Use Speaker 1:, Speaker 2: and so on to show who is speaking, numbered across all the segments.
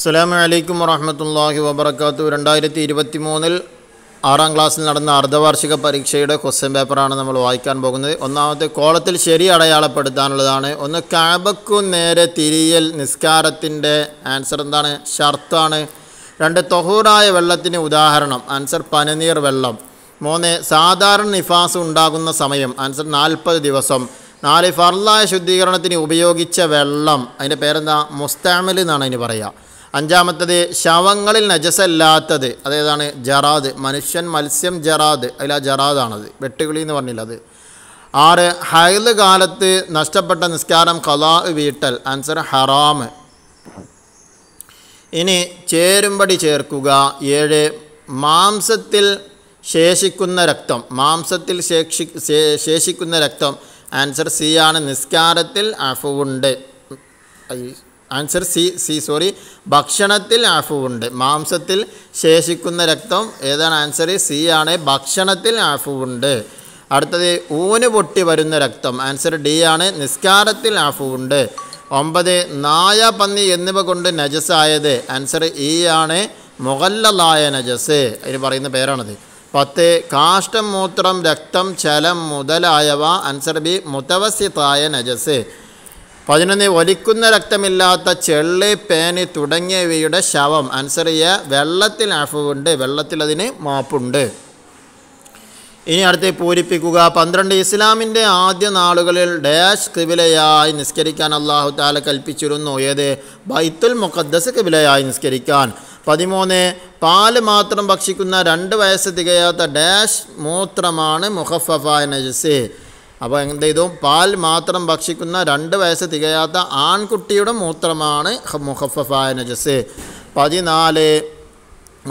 Speaker 1: അസ്സാം വലൈക്കും വറഹമത്തല്ലാഹി വബർക്കാത്തു രണ്ടായിരത്തി ഇരുപത്തി മൂന്നിൽ ആറാം ക്ലാസ്സിൽ നടന്ന അർദ്ധവാർഷിക പരീക്ഷയുടെ ക്വസ്റ്റ്യൻ പേപ്പറാണ് നമ്മൾ വായിക്കാൻ പോകുന്നത് ഒന്നാമത്തെ കോളത്തിൽ ശരി അടയാളപ്പെടുത്താനുള്ളതാണ് ഒന്ന് കാബക്കു നേരെ തിരിയൽ നിസ്കാരത്തിൻ്റെ ആൻസർ എന്താണ് ഷർത്താണ് രണ്ട് തൊഹൂറായ വെള്ളത്തിന് ഉദാഹരണം ആൻസർ പനനീർ വെള്ളം മൂന്ന് സാധാരണ നിഫാസ് ഉണ്ടാകുന്ന സമയം ആൻസർ നാൽപ്പത് ദിവസം നാല് ഫർലായ ശുദ്ധീകരണത്തിന് ഉപയോഗിച്ച വെള്ളം അതിൻ്റെ പേരെന്താ മുസ്താമിൽ എന്നാണ് അതിന് പറയുക അഞ്ചാമത്തത് ശവങ്ങളിൽ നജസല്ലാത്തത് അതേതാണ് ജറാദ് മനുഷ്യൻ മത്സ്യം ജറാദ് അതിൽ ആ ജറാദാണത് വെട്ടുകിളി എന്ന് പറഞ്ഞില്ല അത് ആറ് ഹൈദ് കാലത്ത് നഷ്ടപ്പെട്ട നിസ്കാരം കലാ വീട്ടൽ ആൻസർ ഹറാം ഇനി ചേരുംപടി ചേർക്കുക ഏഴ് മാംസത്തിൽ ശേഷിക്കുന്ന രക്തം മാംസത്തിൽ ശേഷി ശേഷിക്കുന്ന രക്തം ആൻസർ സി ആണ് നിസ്കാരത്തിൽ അഫുണ്ട് ആൻസർ സി സി സോറി ഭക്ഷണത്തിൽ ആഫുവുണ്ട് മാംസത്തിൽ ശേഷിക്കുന്ന രക്തം ഏതാണ് ആൻസർ സി ആണ് ഭക്ഷണത്തിൽ ആഫുവുണ്ട് അടുത്തത് ഊന് പൊട്ടി വരുന്ന രക്തം ആൻസർ ഡി ആണ് നിസ്കാരത്തിൽ ആഫുവുണ്ട് ഒമ്പത് നായ പന്നി എന്നിവ കൊണ്ട് നജസായത് ആൻസർ ഇ e ആണ് മുഗല്ലലായ നജസ് അതിന് പറയുന്ന പേരാണത് പത്ത് കാഷ്ടം മൂത്രം രക്തം ചലം മുതലായവ ആൻസർ ബി മുത്തവസ്യത്തായ നജസ് പതിനൊന്ന് ഒലിക്കുന്ന രക്തമില്ലാത്ത ചെള്ളി പേനി തുടങ്ങിയവയുടെ ശവം അൻസറിയ വെള്ളത്തിൽ അഫുണ്ട് അതിന് മാപ്പുണ്ട് ഇനി അടുത്ത് പൂരിപ്പിക്കുക പന്ത്രണ്ട് ഇസ്ലാമിൻ്റെ ആദ്യ നാളുകളിൽ ഡാഷ് കിബിലയായി നിസ്കരിക്കാൻ അള്ളാഹു താല കൽപ്പിച്ചിരുന്നു ഏത് ബൈത്തുൽ മുഖദ്ദസ് കിബിലയായി നിസ്കരിക്കാൻ പതിമൂന്ന് പാല് മാത്രം ഭക്ഷിക്കുന്ന രണ്ട് വയസ്സ് തികയാത്ത ഡാഷ് മൂത്രമാണ് മുഹഫഫ നജസ് അപ്പോൾ എന്ത് ചെയ്തു പാൽ മാത്രം ഭക്ഷിക്കുന്ന രണ്ട് വയസ്സ് തികയാത്ത ആൺകുട്ടിയുടെ മൂത്രമാണ് മുഹഫഫായ നജസ് പതിനാല്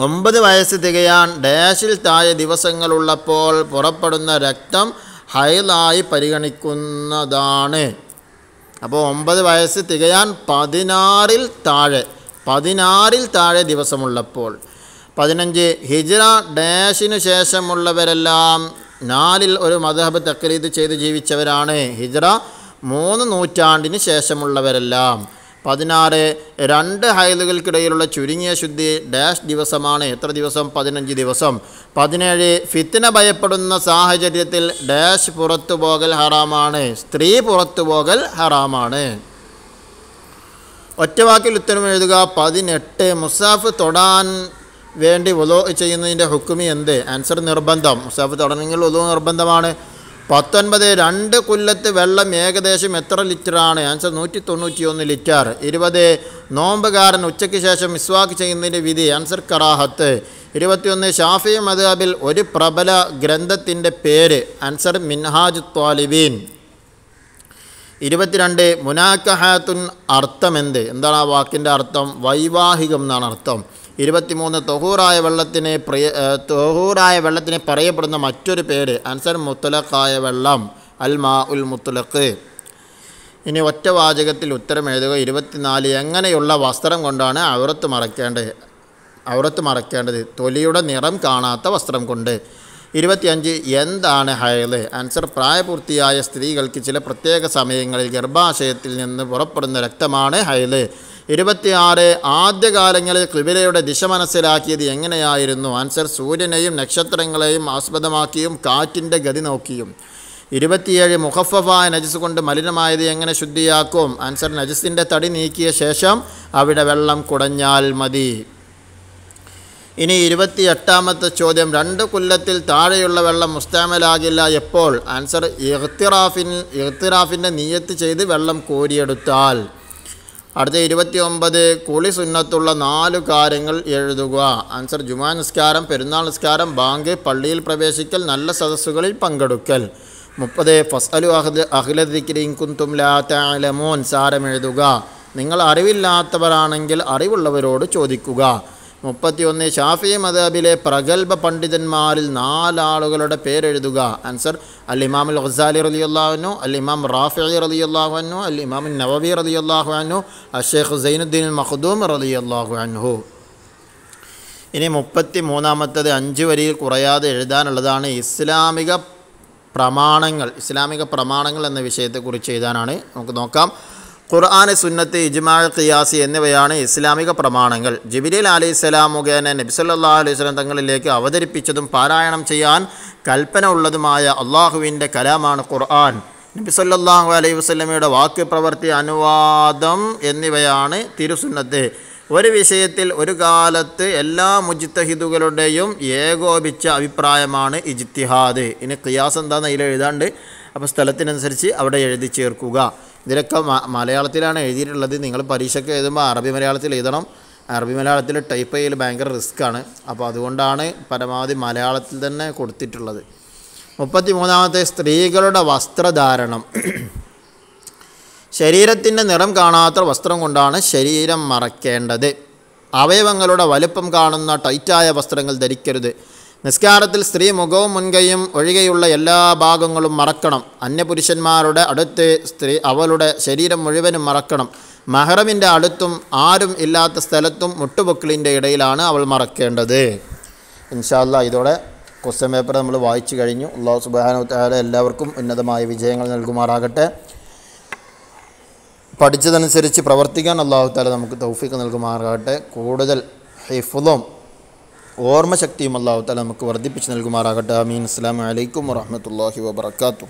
Speaker 1: ഒമ്പത് വയസ്സ് തികയാൻ ഡാഷിൽ താഴെ ദിവസങ്ങളുള്ളപ്പോൾ പുറപ്പെടുന്ന രക്തം ഹൈലായി പരിഗണിക്കുന്നതാണ് അപ്പോൾ ഒമ്പത് വയസ്സ് തികയാൻ പതിനാറിൽ താഴെ പതിനാറിൽ താഴെ ദിവസമുള്ളപ്പോൾ പതിനഞ്ച് ഹിജ്ര ഡാഷിനു ശേഷമുള്ളവരെല്ലാം നാലിൽ ഒരു മധഹബ് തക്രീത് ചെയ്ത് ജീവിച്ചവരാണ് ഹിജ്റ മൂന്ന് നൂറ്റാണ്ടിന് ശേഷമുള്ളവരെല്ലാം പതിനാറ് രണ്ട് ഹൈലുകൾക്കിടയിലുള്ള ചുരുങ്ങിയ ശുദ്ധി ഡാഷ് ദിവസമാണ് എത്ര ദിവസം പതിനഞ്ച് ദിവസം പതിനേഴ് ഫിത്തിന ഭയപ്പെടുന്ന സാഹചര്യത്തിൽ ഡാഷ് പുറത്തു പോകൽ ഹറാമാണ് സ്ത്രീ പുറത്തു പോകൽ ഹറാമാണ് ഒറ്റവാക്കിൽ ഉത്തരം എഴുതുക പതിനെട്ട് മുസാഫ് തൊടാൻ വേണ്ടി ഒലോ ചെയ്യുന്നതിൻ്റെ ഹുക്കുമി എന്ത് ആൻസർ നിർബന്ധം മുസ്താഫ് തുടങ്ങിയ ഒലോ നിർബന്ധമാണ് പത്തൊൻപത് രണ്ട് കൊല്ലത്ത് വെള്ളം ഏകദേശം എത്ര ലിറ്ററാണ് ആൻസർ നൂറ്റി തൊണ്ണൂറ്റിയൊന്ന് ലിറ്റർ ഇരുപത് നോമ്പുകാരൻ ഉച്ചയ്ക്ക് ശേഷം മിസ്വാക്ക് ചെയ്യുന്നതിൻ്റെ വിധി ആൻസർ കറാഹത്ത് ഇരുപത്തിയൊന്ന് ഷാഫി മദാബിൽ ഒരു പ്രബല ഗ്രന്ഥത്തിൻ്റെ പേര് ആൻസർ മിൻഹാജ് ത്വാലിബീൻ ഇരുപത്തിരണ്ട് മുനാക്കഹാത്തുൻ എന്ത് എന്താണ് ആ വാക്കിൻ്റെ അർത്ഥം വൈവാഹികം എന്നാണ് അർത്ഥം ഇരുപത്തിമൂന്ന് തൊഹൂറായ വെള്ളത്തിനെ പ്രിയ തൊഹൂറായ വെള്ളത്തിന് പറയപ്പെടുന്ന മറ്റൊരു പേര് അൻസർ മുത്തലക്കായ വെള്ളം അൽ മാ ഉൽ മുത്തലക്ക് ഇനി ഒറ്റ വാചകത്തിൽ ഉത്തരം എഴുതുക ഇരുപത്തിനാല് എങ്ങനെയുള്ള വസ്ത്രം കൊണ്ടാണ് അവറത്ത് മറയ്ക്കേണ്ടത് അവറത്ത് മറയ്ക്കേണ്ടത് തൊലിയുടെ നിറം കാണാത്ത വസ്ത്രം കൊണ്ട് ഇരുപത്തിയഞ്ച് എന്താണ് ഹയല് ആൻസർ പ്രായപൂർത്തിയായ സ്ത്രീകൾക്ക് ചില പ്രത്യേക സമയങ്ങളിൽ ഗർഭാശയത്തിൽ നിന്ന് പുറപ്പെടുന്ന രക്തമാണ് ഹയല് ഇരുപത്തിയാറ് ആദ്യകാലങ്ങളിൽ കൃപിലയുടെ ദിശ മനസ്സിലാക്കിയത് എങ്ങനെയായിരുന്നു ആൻസർ സൂര്യനെയും നക്ഷത്രങ്ങളെയും ആസ്പദമാക്കിയും കാറ്റിൻ്റെ ഗതി നോക്കിയും ഇരുപത്തിയേഴ് മുഹഫഫായ നജസ് കൊണ്ട് മലിനമായത് എങ്ങനെ ശുദ്ധിയാക്കും ആൻസർ നജസിൻ്റെ തടി നീക്കിയ ശേഷം അവിടെ വെള്ളം കുടഞ്ഞാൽ മതി ഇനി ഇരുപത്തി എട്ടാമത്തെ ചോദ്യം രണ്ട് കൊല്ലത്തിൽ താഴെയുള്ള വെള്ളം മുസ്താമലാകില്ല എപ്പോൾ ആൻസർ ഇഹ്തിറാഫിൻ ഇഹ്തിറാഫിൻ്റെ നീയത്ത് ചെയ്ത് വെള്ളം കോരിയെടുത്താൽ അടുത്ത ഇരുപത്തി ഒമ്പത് കുളി സുന്നത്തുള്ള നാല് കാര്യങ്ങൾ എഴുതുക ആൻസർ ജുമാ നിസ്കാരം പെരുന്നാൾ നിസ്കാരം ബാങ്ക് പള്ളിയിൽ പ്രവേശിക്കൽ നല്ല സദസ്സുകളിൽ പങ്കെടുക്കൽ മുപ്പത് ഫസ്അലു അഹ്ദ് അഖിലദിക്രിങ്കുന്തും ലാ താലമോൻ സാരം എഴുതുക നിങ്ങൾ അറിവില്ലാത്തവരാണെങ്കിൽ അറിവുള്ളവരോട് ചോദിക്കുക മുപ്പത്തിയൊന്ന് ഷാഫി മദാബിലെ പ്രഗത്ഭ പണ്ഡിതന്മാരിൽ നാലാളുകളുടെ പേരെഴുതുക ആൻസർ അൽ ഇമാം അൽ ഖസാലി റലിയുല്ലാഹുനു അൽ ഇമാം റാഫി റലിയുല്ലാഹുനു അൽ ഇമാം നവവി റലിയുല്ലാഹുനു അഷേഖ് സൈനുദ്ദീൻ മഖ്ദൂം റലിയുല്ലാഹുനു ഇനി മുപ്പത്തി മൂന്നാമത്തത് അഞ്ച് വരിയിൽ കുറയാതെ എഴുതാനുള്ളതാണ് ഇസ്ലാമിക പ്രമാണങ്ങൾ ഇസ്ലാമിക പ്രമാണങ്ങൾ എന്ന വിഷയത്തെക്കുറിച്ച് എഴുതാനാണ് നമുക്ക് നോക്കാം ഖുർആാന് സുന്നത്ത് ഇജ്മാ ഖിയാസി എന്നിവയാണ് ഇസ്ലാമിക പ്രമാണങ്ങൾ അലി അലൈഹിസ്സലാം മുഖേന നബ്സല്ലാ സ്വലം തങ്ങളിലേക്ക് അവതരിപ്പിച്ചതും പാരായണം ചെയ്യാൻ കൽപ്പന ഉള്ളതുമായ അള്ളാഹുവിൻ്റെ കലാമാണ് ഖുർആൻ നബി അലൈഹി വസ്ലമയുടെ വാക്ക് പ്രവർത്തി അനുവാദം എന്നിവയാണ് തിരുസുന്നത്ത് ഒരു വിഷയത്തിൽ ഒരു കാലത്ത് എല്ലാ മുജിത്തഹിദുകളുടെയും ഏകോപിച്ച അഭിപ്രായമാണ് ഇജിത്തിഹാദ് ഇനി ഖിയാസ് എന്താണെന്ന് അതിൽ എഴുതാണ്ട് അപ്പോൾ സ്ഥലത്തിനനുസരിച്ച് അവിടെ എഴുതി ചേർക്കുക ഇതിലൊക്കെ മലയാളത്തിലാണ് എഴുതിയിട്ടുള്ളത് നിങ്ങൾ പരീക്ഷയ്ക്ക് എഴുതുമ്പോൾ അറബി മലയാളത്തിൽ എഴുതണം അറബി മലയാളത്തിൽ ടൈപ്പ് ചെയ്യൽ ഭയങ്കര റിസ്ക്കാണ് അപ്പോൾ അതുകൊണ്ടാണ് പരമാവധി മലയാളത്തിൽ തന്നെ കൊടുത്തിട്ടുള്ളത് മുപ്പത്തി മൂന്നാമത്തെ സ്ത്രീകളുടെ വസ്ത്രധാരണം ശരീരത്തിൻ്റെ നിറം കാണാത്ത വസ്ത്രം കൊണ്ടാണ് ശരീരം മറക്കേണ്ടത് അവയവങ്ങളുടെ വലുപ്പം കാണുന്ന ടൈറ്റായ വസ്ത്രങ്ങൾ ധരിക്കരുത് നിസ്കാരത്തിൽ സ്ത്രീ മുഖവും മുൻകൈയും ഒഴികെയുള്ള എല്ലാ ഭാഗങ്ങളും മറക്കണം അന്യപുരുഷന്മാരുടെ അടുത്ത് സ്ത്രീ അവളുടെ ശരീരം മുഴുവനും മറക്കണം മഹറമിൻ്റെ അടുത്തും ആരും ഇല്ലാത്ത സ്ഥലത്തും മുട്ടുപൊക്കിളിൻ്റെ ഇടയിലാണ് അവൾ മറക്കേണ്ടത് ഇൻഷാല്ല ഇതോടെ ക്വസ്റ്റ്യൻ പേപ്പർ നമ്മൾ വായിച്ചു കഴിഞ്ഞു അള്ളാഹു സുബാനു താല എല്ലാവർക്കും ഉന്നതമായ വിജയങ്ങൾ നൽകുമാറാകട്ടെ പഠിച്ചതനുസരിച്ച് പ്രവർത്തിക്കാൻ അള്ളാഹു താല നമുക്ക് തൗഫിക്ക് നൽകുമാറാകട്ടെ കൂടുതൽ ഹിഫുലും ഓർമ്മശക്തിയും അള്ളാഹു തല നമുക്ക് വർദ്ധിപ്പിച്ച് നൽകുമാറാകട്ടെ അമീൻ അസ്സാം വലൈക്കും വാഹമത്തല്ലാഹി വാബർക്കാത്തു